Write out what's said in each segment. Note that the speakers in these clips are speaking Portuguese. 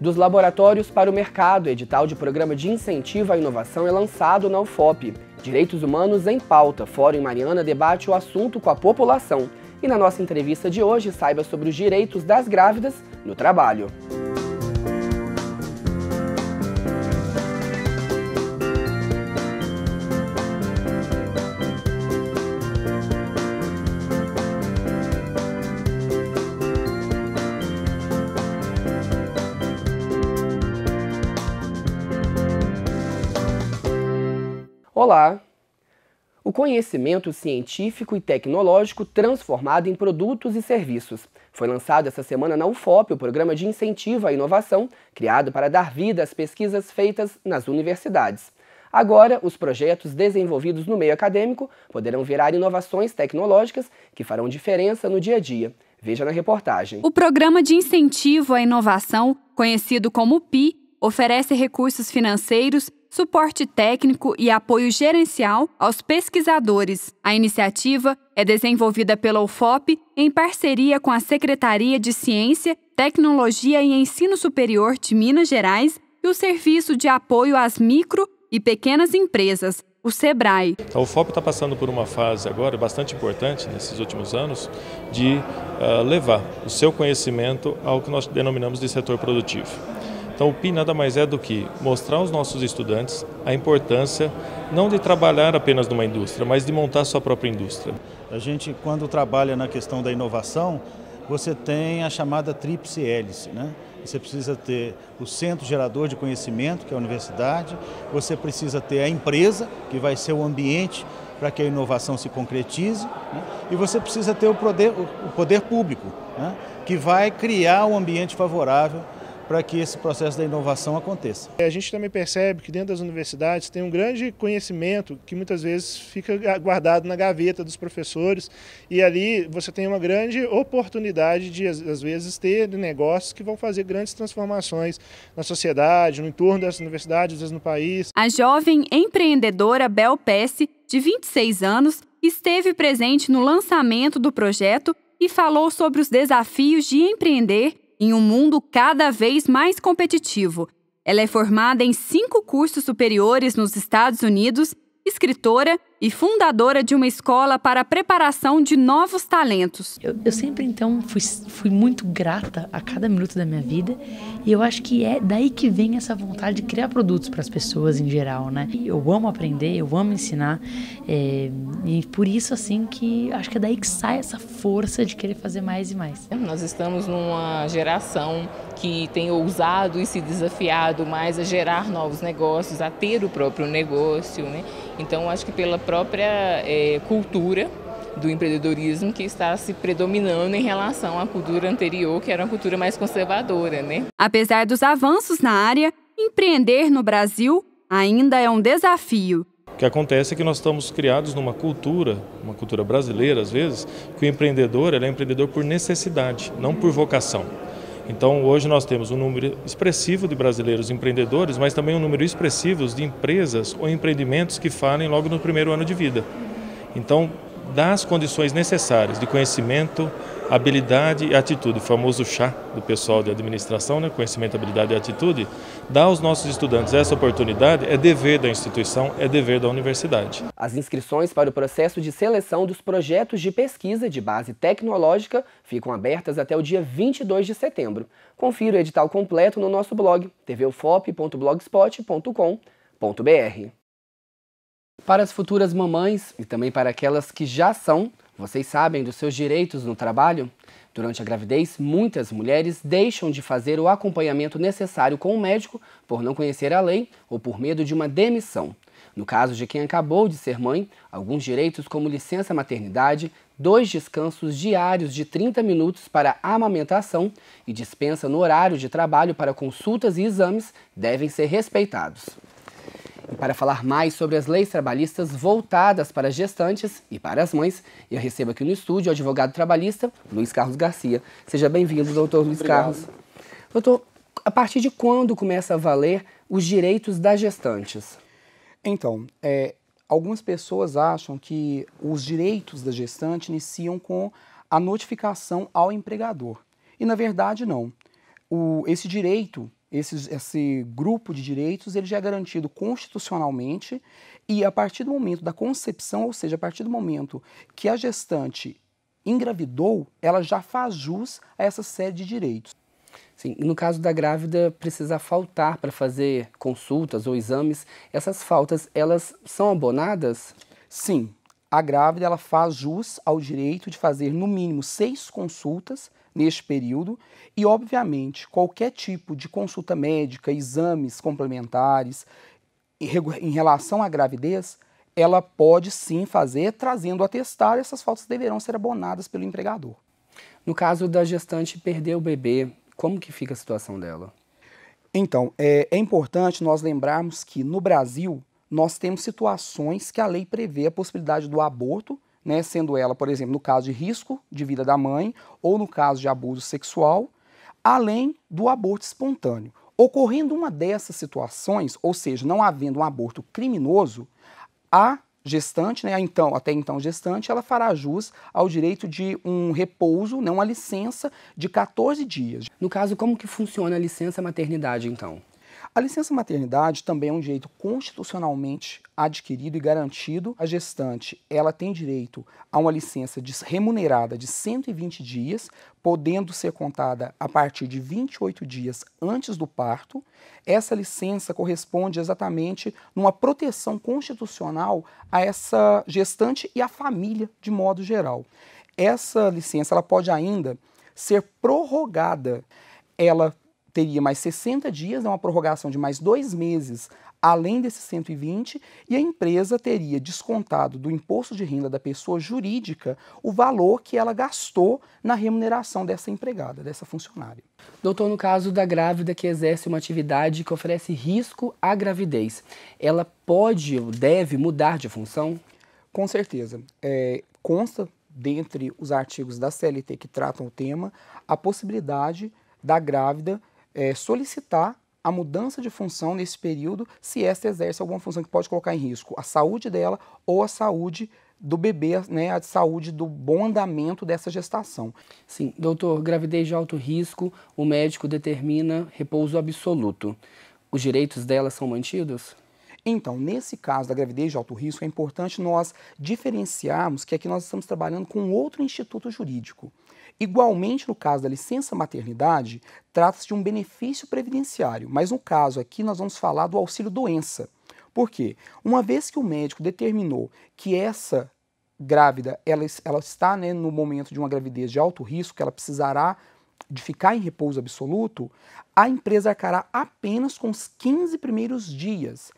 Dos laboratórios para o mercado, edital de programa de incentivo à inovação é lançado na UFOP. Direitos Humanos em Pauta, Fórum Mariana debate o assunto com a população. E na nossa entrevista de hoje, saiba sobre os direitos das grávidas no trabalho. Olá! O conhecimento científico e tecnológico transformado em produtos e serviços. Foi lançado essa semana na UFOP o programa de incentivo à inovação, criado para dar vida às pesquisas feitas nas universidades. Agora, os projetos desenvolvidos no meio acadêmico poderão virar inovações tecnológicas que farão diferença no dia a dia. Veja na reportagem. O Programa de Incentivo à Inovação, conhecido como PI, oferece recursos financeiros suporte técnico e apoio gerencial aos pesquisadores. A iniciativa é desenvolvida pela UFOP em parceria com a Secretaria de Ciência, Tecnologia e Ensino Superior de Minas Gerais e o Serviço de Apoio às Micro e Pequenas Empresas, o SEBRAE. A UFOP está passando por uma fase agora bastante importante nesses últimos anos de uh, levar o seu conhecimento ao que nós denominamos de setor produtivo. Então, o PIN nada mais é do que mostrar aos nossos estudantes a importância não de trabalhar apenas numa indústria, mas de montar sua própria indústria. A gente, quando trabalha na questão da inovação, você tem a chamada tríplice hélice, né? Você precisa ter o centro gerador de conhecimento, que é a universidade, você precisa ter a empresa, que vai ser o ambiente para que a inovação se concretize, né? e você precisa ter o poder, o poder público, né? que vai criar um ambiente favorável para que esse processo da inovação aconteça. É, a gente também percebe que dentro das universidades tem um grande conhecimento que muitas vezes fica guardado na gaveta dos professores e ali você tem uma grande oportunidade de, às vezes, ter negócios que vão fazer grandes transformações na sociedade, no entorno dessas universidades, às vezes no país. A jovem empreendedora Bel Pesce, de 26 anos, esteve presente no lançamento do projeto e falou sobre os desafios de empreender em um mundo cada vez mais competitivo. Ela é formada em cinco cursos superiores nos Estados Unidos, escritora e fundadora de uma escola para a preparação de novos talentos. Eu, eu sempre, então, fui, fui muito grata a cada minuto da minha vida e eu acho que é daí que vem essa vontade de criar produtos para as pessoas em geral, né? Eu amo aprender, eu amo ensinar é, e por isso, assim, que acho que é daí que sai essa força de querer fazer mais e mais. Nós estamos numa geração que tem ousado e se desafiado mais a gerar novos negócios, a ter o próprio negócio, né? Então, acho que pela própria é, cultura do empreendedorismo que está se predominando em relação à cultura anterior, que era uma cultura mais conservadora. Né? Apesar dos avanços na área, empreender no Brasil ainda é um desafio. O que acontece é que nós estamos criados numa cultura, uma cultura brasileira às vezes, que o empreendedor é empreendedor por necessidade, não por vocação. Então, hoje nós temos um número expressivo de brasileiros empreendedores, mas também um número expressivo de empresas ou empreendimentos que falem logo no primeiro ano de vida. Então, dá as condições necessárias de conhecimento, habilidade e atitude, o famoso chá do pessoal de administração, né? conhecimento, habilidade e atitude, dá aos nossos estudantes essa oportunidade é dever da instituição, é dever da universidade. As inscrições para o processo de seleção dos projetos de pesquisa de base tecnológica ficam abertas até o dia 22 de setembro. Confira o edital completo no nosso blog tvfop.blogspot.com.br. Para as futuras mamães e também para aquelas que já são, vocês sabem dos seus direitos no trabalho? Durante a gravidez, muitas mulheres deixam de fazer o acompanhamento necessário com o médico por não conhecer a lei ou por medo de uma demissão. No caso de quem acabou de ser mãe, alguns direitos como licença maternidade, dois descansos diários de 30 minutos para amamentação e dispensa no horário de trabalho para consultas e exames devem ser respeitados. E para falar mais sobre as leis trabalhistas voltadas para gestantes e para as mães, eu recebo aqui no estúdio o advogado trabalhista Luiz Carlos Garcia. Seja bem-vindo, doutor Luiz Carlos. Doutor, a partir de quando começa a valer os direitos das gestantes? Então, é, algumas pessoas acham que os direitos da gestante iniciam com a notificação ao empregador. E, na verdade, não. O, esse direito esse, esse grupo de direitos ele já é garantido constitucionalmente e a partir do momento da concepção, ou seja, a partir do momento que a gestante engravidou, ela já faz jus a essa série de direitos. Sim, no caso da grávida precisar faltar para fazer consultas ou exames, essas faltas elas são abonadas? Sim, a grávida ela faz jus ao direito de fazer no mínimo seis consultas neste período e, obviamente, qualquer tipo de consulta médica, exames complementares em relação à gravidez, ela pode sim fazer, trazendo atestado, essas faltas deverão ser abonadas pelo empregador. No caso da gestante perder o bebê, como que fica a situação dela? Então, é, é importante nós lembrarmos que no Brasil nós temos situações que a lei prevê a possibilidade do aborto, né, sendo ela, por exemplo, no caso de risco de vida da mãe ou no caso de abuso sexual, além do aborto espontâneo. Ocorrendo uma dessas situações, ou seja, não havendo um aborto criminoso, a gestante, né, então, até então gestante, ela fará jus ao direito de um repouso, né, uma licença de 14 dias. No caso, como que funciona a licença maternidade, então? A licença maternidade também é um direito constitucionalmente adquirido e garantido. A gestante, ela tem direito a uma licença remunerada de 120 dias, podendo ser contada a partir de 28 dias antes do parto. Essa licença corresponde exatamente numa proteção constitucional a essa gestante e à família de modo geral. Essa licença, ela pode ainda ser prorrogada. Ela teria mais 60 dias, é uma prorrogação de mais dois meses além desses 120, e a empresa teria descontado do imposto de renda da pessoa jurídica o valor que ela gastou na remuneração dessa empregada, dessa funcionária. Doutor, no caso da grávida que exerce uma atividade que oferece risco à gravidez, ela pode ou deve mudar de função? Com certeza. É, consta dentre os artigos da CLT que tratam o tema a possibilidade da grávida é, solicitar a mudança de função nesse período, se esta exerce alguma função que pode colocar em risco a saúde dela ou a saúde do bebê, né, a saúde do bom andamento dessa gestação. Sim, doutor, gravidez de alto risco, o médico determina repouso absoluto. Os direitos dela são mantidos? Então, nesse caso da gravidez de alto risco, é importante nós diferenciarmos que aqui nós estamos trabalhando com outro instituto jurídico. Igualmente, no caso da licença maternidade, trata-se de um benefício previdenciário, mas no caso aqui nós vamos falar do auxílio doença. Por quê? Uma vez que o médico determinou que essa grávida ela, ela está né, no momento de uma gravidez de alto risco, que ela precisará de ficar em repouso absoluto, a empresa arcará apenas com os 15 primeiros dias.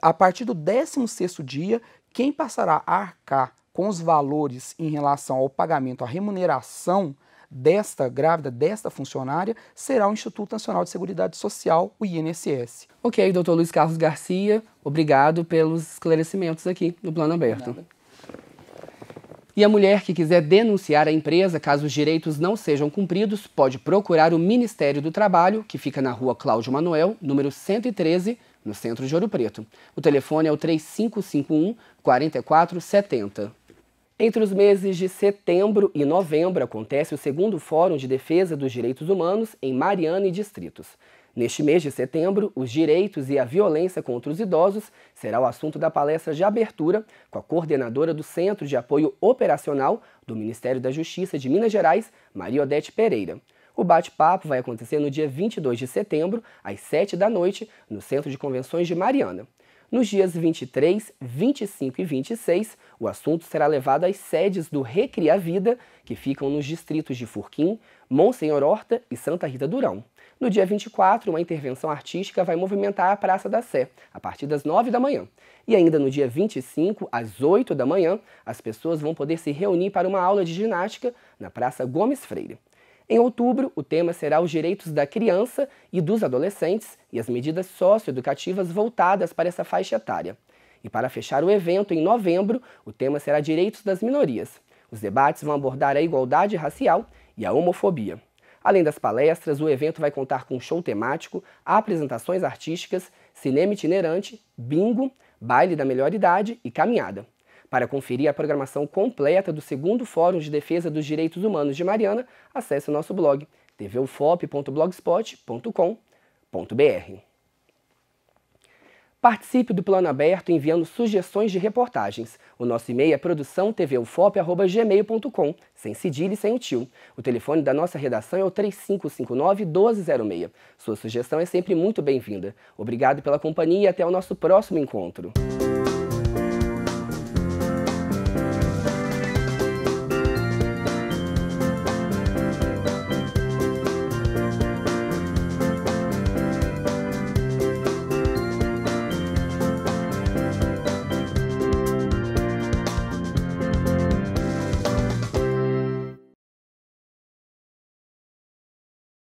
A partir do 16 sexto dia, quem passará a arcar com os valores em relação ao pagamento, à remuneração desta grávida, desta funcionária, será o Instituto Nacional de Seguridade Social, o INSS. Ok, doutor Luiz Carlos Garcia, obrigado pelos esclarecimentos aqui no Plano Aberto. E a mulher que quiser denunciar a empresa caso os direitos não sejam cumpridos, pode procurar o Ministério do Trabalho, que fica na rua Cláudio Manuel, número 113, no centro de Ouro Preto. O telefone é o 3551 4470. Entre os meses de setembro e novembro acontece o segundo Fórum de Defesa dos Direitos Humanos em Mariana e Distritos. Neste mês de setembro, os direitos e a violência contra os idosos será o assunto da palestra de abertura com a coordenadora do Centro de Apoio Operacional do Ministério da Justiça de Minas Gerais, Maria Odete Pereira. O bate-papo vai acontecer no dia 22 de setembro, às 7 da noite, no Centro de Convenções de Mariana. Nos dias 23, 25 e 26, o assunto será levado às sedes do Recria Vida, que ficam nos distritos de Furquim, Monsenhor Horta e Santa Rita Durão. No dia 24, uma intervenção artística vai movimentar a Praça da Sé, a partir das 9 da manhã. E ainda no dia 25, às 8 da manhã, as pessoas vão poder se reunir para uma aula de ginástica na Praça Gomes Freire. Em outubro, o tema será os direitos da criança e dos adolescentes e as medidas socioeducativas voltadas para essa faixa etária. E para fechar o evento, em novembro, o tema será direitos das minorias. Os debates vão abordar a igualdade racial e a homofobia. Além das palestras, o evento vai contar com show temático, apresentações artísticas, cinema itinerante, bingo, baile da melhor idade e caminhada. Para conferir a programação completa do segundo Fórum de Defesa dos Direitos Humanos de Mariana, acesse o nosso blog tvufop.blogspot.com.br. Participe do plano aberto enviando sugestões de reportagens. O nosso e-mail é produçãotvufop.gmail.com, sem cedilha e sem o tio. O telefone da nossa redação é o 3559-1206. Sua sugestão é sempre muito bem-vinda. Obrigado pela companhia e até o nosso próximo encontro.